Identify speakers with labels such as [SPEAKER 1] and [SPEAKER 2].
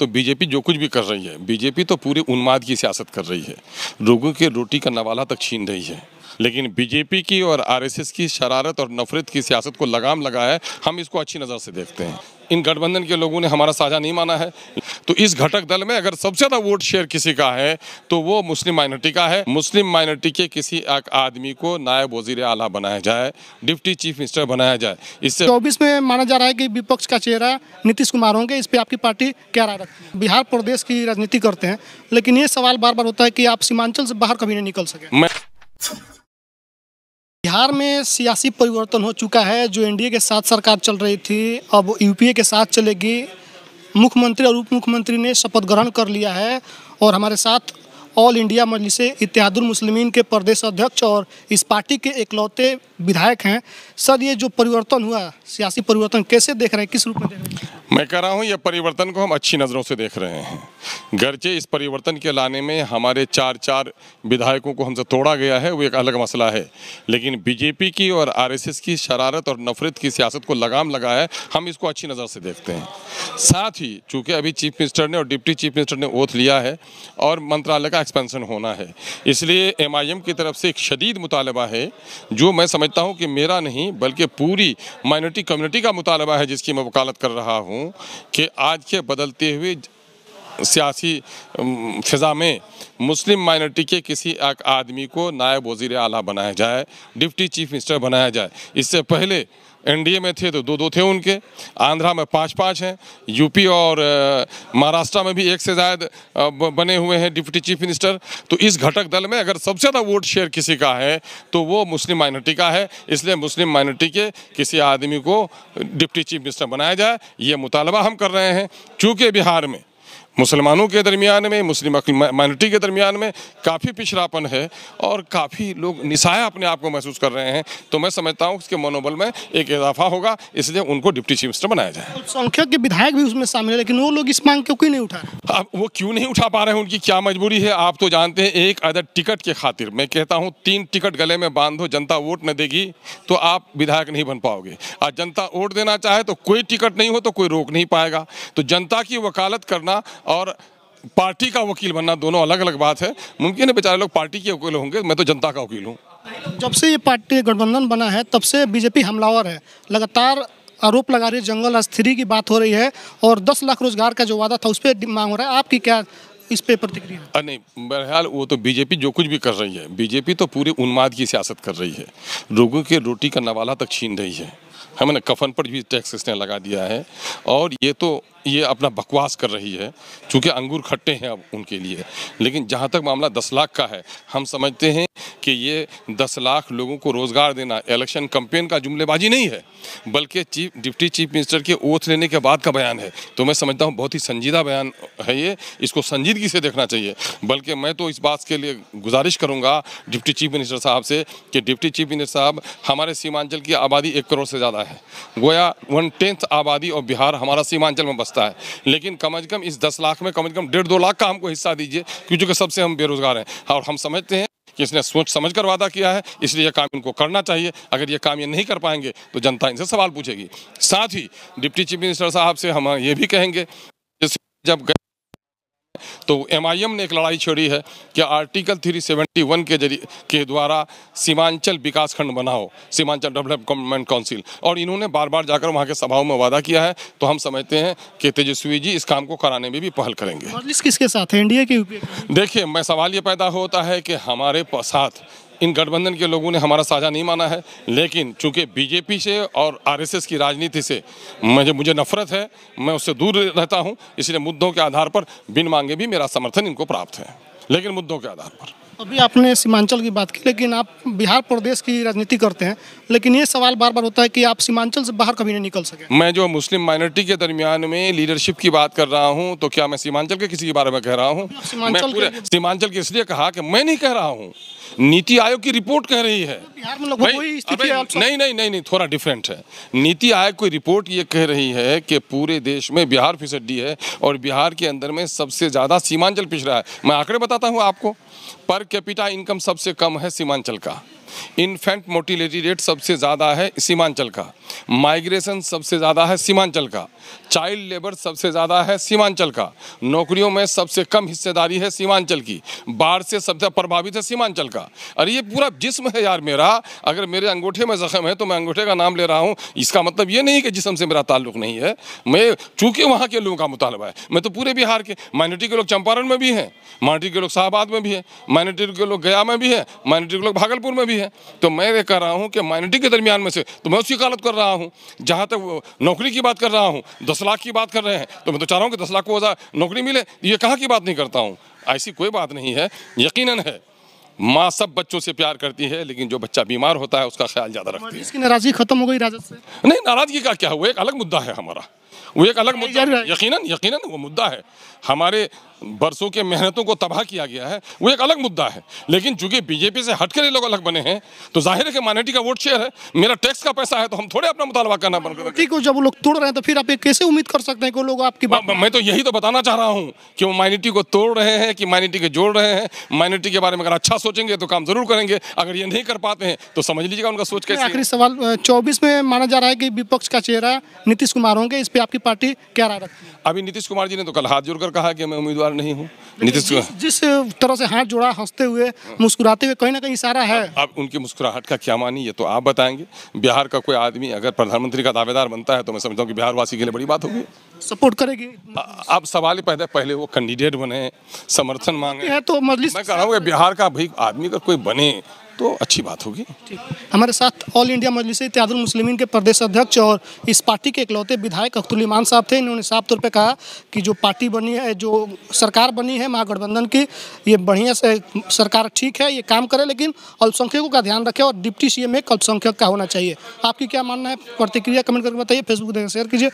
[SPEAKER 1] तो बीजेपी जो कुछ भी कर रही है बीजेपी तो पूरे उन्माद की सियासत कर रही है लोगों के रोटी का नवाला तक छीन रही है लेकिन बीजेपी की और आरएसएस की शरारत और नफरत की सियासत को लगाम लगा है हम इसको अच्छी नज़र से देखते हैं इन गठबंधन के लोगों ने हमारा साझा नहीं माना है तो इस घटक दल में अगर सबसे ज़्यादा वोट शेयर किसी का है तो वो मुस्लिम माइनॉरिटी का है मुस्लिम माइनॉरिटी के किसी एक आदमी को नायब वजीर आला बनाया जाए डिप्टी चीफ मिनिस्टर बनाया जाए इससे चौबीस
[SPEAKER 2] में माना जा रहा है कि विपक्ष का चेहरा नीतीश कुमार होंगे इस पर आपकी पार्टी क्या राय रखती है बिहार प्रदेश की राजनीति करते हैं लेकिन ये सवाल बार बार होता है कि आप सीमांचल से बाहर कभी नहीं निकल सके मैं बिहार में सियासी परिवर्तन हो चुका है जो एनडीए के साथ सरकार चल रही थी अब यूपीए के साथ चलेगी मुख्यमंत्री और उप मुख्यमंत्री ने शपथ ग्रहण कर लिया है और हमारे साथ ऑल इंडिया मजलिस मुस्लिमीन के प्रदेश अध्यक्ष और इस पार्टी के इकलौते विधायक हैं सर ये जो परिवर्तन हुआ सियासी परिवर्तन कैसे देख रहे हैं किस रूप में देख रहे
[SPEAKER 1] हैं मैं कह रहा हूँ यह परिवर्तन को हम अच्छी नज़रों से देख रहे हैं गर्चे इस परिवर्तन के लाने में हमारे चार चार विधायकों को हमसे तोड़ा गया है वो एक अलग मसला है लेकिन बीजेपी की और आरएसएस की शरारत और नफरत की सियासत को लगाम लगा है हम इसको अच्छी नज़र से देखते हैं साथ ही चूँकि अभी चीफ मिनिस्टर ने और डिप्टी चीफ मिनिस्टर ने ओथ लिया है और मंत्रालय का एक्सपेंशन होना है इसलिए एम की तरफ से एक शदीद मुतालबा है जो मैं समझता हूँ कि मेरा नहीं बल्कि पूरी माइनॉरिटी कम्युनिटी का मुतालबा है जिसकी मैं वकालत कर रहा हूँ कि आज के बदलते हुए सियासी फिजा में मुस्लिम माइनॉरिटी के किसी एक आदमी को नायब वज़ी अला बनाया जाए डिप्टी चीफ मिनिस्टर बनाया जाए इससे पहले एनडीए में थे तो दो दो थे उनके आंध्रा में पाँच पाँच हैं यूपी और महाराष्ट्र में भी एक से ज़्यादा बने हुए हैं डिप्टी चीफ मिनिस्टर तो इस घटक दल में अगर सबसे ज़्यादा वोट शेयर किसी का है तो वो मुस्लिम माइनॉरिटी का है इसलिए मुस्लिम माइनॉरिटी के किसी आदमी को डिप्टी चीफ मिनिस्टर बनाया जाए ये मुतालबा हम कर रहे हैं चूँकि बिहार में मुसलमानों के दरमियान में मुस्लिम माइनॉरिटी के दरमियान में काफ़ी पिछड़ापन है और काफ़ी लोग निशाया अपने आप को महसूस कर रहे हैं तो मैं समझता हूँ उसके मनोबल में एक इजाफा होगा इसलिए उनको डिप्टी चीफ मिनिस्टर बनाया जाए
[SPEAKER 2] संख्या के विधायक भी उसमें शामिल है लेकिन वो लोग इस मांग को क्यों नहीं उठा
[SPEAKER 1] अब वो क्यों नहीं उठा पा रहे हैं उनकी क्या मजबूरी है आप तो जानते हैं एक अदर टिकट के खातिर मैं कहता हूँ तीन टिकट गले में बांधो जनता वोट न देगी तो आप विधायक नहीं बन पाओगे आज जनता वोट देना चाहे तो कोई टिकट नहीं हो तो कोई रोक नहीं पाएगा तो जनता की वकालत करना और पार्टी का वकील बनना दोनों अलग अलग बात है मुमकिन है बेचारे लोग पार्टी के वकील होंगे मैं तो जनता का वकील हूँ
[SPEAKER 2] जब से ये पार्टी गठबंधन बना है तब से बीजेपी हमलावर है लगातार आरोप लगा रही है जंगल अस्थिरी की बात हो रही है और 10 लाख रोजगार का जो वादा था उस पर मांग हो रहा है आपकी क्या इस पे प्रतिक्रिया
[SPEAKER 1] नहीं बहरहाल वो तो बीजेपी जो कुछ भी कर रही है बीजेपी तो पूरे उन्माद की सियासत कर रही है लोगों के रोटी का नवाला तक छीन रही है हमने कफन पर भी टैक्स इसने लगा दिया है और ये तो ये अपना बकवास कर रही है क्योंकि अंगूर खट्टे हैं अब उनके लिए लेकिन जहाँ तक मामला दस लाख का है हम समझते हैं कि ये दस लाख लोगों को रोज़गार देना इलेक्शन कंपेन का जुमलेबाजी नहीं है बल्कि चीफ डिप्टी चीफ मिनिस्टर के ओथ लेने के बाद का बयान है तो मैं समझता हूँ बहुत ही संजीदा बयान है ये इसको संजीदगी से देखना चाहिए बल्कि मैं तो इस बात के लिए गुजारिश करूँगा डिप्टी चीफ मिनिस्टर साहब से कि डिप्टी चीफ मिनिस्टर साहब हमारे सीमांचल की आबादी एक करोड़ से ज़्यादा है गोया वन टेंथ आबादी और बिहार हमारा सीमांचल में बसता है लेकिन कम अज़ कम इस दस लाख में कम अज़ कम डेढ़ दो लाख का हमको हिस्सा दीजिए क्योंकि सबसे हम बेरोज़गार हैं और हम समझते हैं कि इसने सोच समझ कर वादा किया है इसलिए यह काम इनको करना चाहिए अगर ये काम ये नहीं कर पाएंगे तो जनता इनसे सवाल पूछेगी साथ ही डिप्टी चीफ मिनिस्टर साहब से हम ये भी कहेंगे जब तो एम ने एक लड़ाई छोड़ी है कि आर्टिकल 371 के जरिए के द्वारा सीमांचल विकास खंड बनाओ सीमांचल डेवलपमेंट काउंसिल और इन्होंने बार बार जाकर वहाँ के सभाओं में वादा किया है तो हम समझते हैं कि तेजस्वी जी इस काम को कराने में भी पहल करेंगे
[SPEAKER 2] किसके साथ है इंडिया के
[SPEAKER 1] देखिए मैं सवाल ये पैदा होता है कि हमारे साथ इन गठबंधन के लोगों ने हमारा साझा नहीं माना है लेकिन चूंकि बीजेपी से और आरएसएस की राजनीति से मुझे मुझे नफरत है मैं उससे दूर रहता हूँ इसलिए मुद्दों के आधार पर बिन मांगे भी मेरा समर्थन इनको प्राप्त है लेकिन मुद्दों के आधार पर
[SPEAKER 2] अभी आपने सीमांचल की बात की लेकिन आप बिहार प्रदेश की राजनीति करते हैं लेकिन ये सवाल बार बार होता है कि आप सीमांचल से बाहर कभी नहीं निकल सके
[SPEAKER 1] मैं जो मुस्लिम माइनॉरिटी के दरमियान में लीडरशिप की बात कर रहा हूँ तो क्या मैं सीमांचल के किसी के बारे में कह रहा हूँ सीमांचल के इसलिए कहा कि मैं नहीं कह रहा हूँ नीति आयोग की रिपोर्ट कह रही है
[SPEAKER 2] नहीं
[SPEAKER 1] नहीं नहीं नहीं थोड़ा डिफरेंट है नीति आयोग की रिपोर्ट ये कह रही है कि पूरे देश में बिहार फिसड्डी है और बिहार के अंदर में सबसे ज़्यादा सीमांचल पिछड़ा है मैं आंकड़े बताता हूँ आपको पर पर कैपिटा इनकम सबसे कम है सीमांचल का इन्फेंट मोटिलिटी रेट सबसे ज़्यादा है सीमांचल का माइग्रेशन सबसे ज़्यादा है सीमांचल का चाइल्ड लेबर सबसे ज़्यादा है सीमांचल का नौकरियों में सबसे कम हिस्सेदारी है सीमांचल की बाढ़ से सबसे प्रभावित है सीमांचल का अरे ये पूरा जिस्म है यार मेरा अगर मेरे अंगूठे में ज़ख्म है तो मैं अंगूठे का नाम ले रहा हूँ इसका मतलब ये नहीं कि जिसम से मेरा ताल्लुक नहीं है मैं चूँकि वहाँ के लोगों का मुतालबा है मैं तो पूरे बिहार के माइनॉरिटी के लोग चंपारण में भी हैं माइनॉरिटी के लोग शाहबाद में भी हैं माइनॉरिटी के लोग गया में भी हैं माइनॉरिटी के लोग भागलपुर में भी हैं है तो मैं ये कह रहा हूँ कि माइनॉरिटी के दरमियान में से तो मैं उसकी वकालत कर रहा हूँ जहाँ तक नौकरी की बात कर रहा हूँ दस लाख की बात कर रहे हैं तो मैं तो चाह रहा हूँ कि दस लाख को नौकरी मिले ये कहाँ की बात नहीं करता हूँ ऐसी कोई बात नहीं है यकीन है माँ सब बच्चों से प्यार करती है लेकिन जो बच्चा बीमार होता है उसका ख्याल ज़्यादा रखती है इसकी
[SPEAKER 2] नाराज़गी खत्म हो गई राजद से
[SPEAKER 1] नहीं नाराज़गी का क्या हुआ एक अलग मुद्दा है हमारा वो एक अलग मुद्दा है यकीनन यकीनन वो मुद्दा है हमारे बरसों के मेहनतों को तबाह किया गया है वो एक अलग मुद्दा है लेकिन चूंकि बीजेपी से हटकर लोग अलग बने हैं तो जाहिर है कि माइनॉरिटी का वोट शेयर है मेरा टैक्स का पैसा है तो हम थोड़े अपना मुतालबा करना बंद
[SPEAKER 2] कर को जब लोग तोड़ रहे हैं तो फिर आप कैसे उम्मीद कर सकते हैं कि लोग आपकी बात मैं तो यही
[SPEAKER 1] तो बताना चाह रहा हूँ कि वो माइनॉरिटी को तोड़ रहे हैं कि माइनॉरिटी को जोड़ रहे हैं माइनॉरिटी के बारे में अगर अच्छा सोचेंगे तो काम जरूर करेंगे अगर ये नहीं कर पाते हैं तो समझ लीजिएगा उनका सोच कैसे आखिरी
[SPEAKER 2] सवाल चौबीस में माना जा रहा है कि विपक्ष का चेहरा नीतीश कुमार होंगे इस पर आपकी पार्टी क्या राय रखती
[SPEAKER 1] है अभी नीतीश कुमार जी ने तो कल हाथ जोड़कर कहा कि मैं उम्मीदवार नहीं हूँ नीतीश कुमार
[SPEAKER 2] जिस तरह से हाथ जोड़ा हंसते हुए मुस्कुराते हुए कहीं
[SPEAKER 1] ना कहीं इशारा है अब, उनकी मुस्कुराहट का क्या मानी ये तो आप बताएंगे बिहार का कोई आदमी अगर प्रधानमंत्री का दावेदार बनता है तो मैं समझता हूँ कि बिहारवासी के लिए बड़ी बात होगी सपोर्ट करेगी अब सवाल ही पैदा पहले वो कैंडिडेट बने समर्थन मांगे तो मैं कह रहा हूँ बिहार का भी आदमी अगर कोई बने तो अच्छी बात होगी ठीक
[SPEAKER 2] हमारे साथ ऑल इंडिया मजलिस इत्यादुल मुस्लिमीन के प्रदेश अध्यक्ष और इस पार्टी के इकलौते विधायक ईमान साहब थे इन्होंने साफ तौर पे कहा कि जो पार्टी बनी है जो सरकार बनी है महागठबंधन की ये बढ़िया से सरकार ठीक है ये काम करे लेकिन अल्पसंख्यकों का ध्यान रखे और डिप्टी सी एम एक अल्पसंख्यक का होना चाहिए आपकी क्या मानना है प्रतिक्रिया कमेंट करके बताइए फेसबुक देखें शेयर कीजिए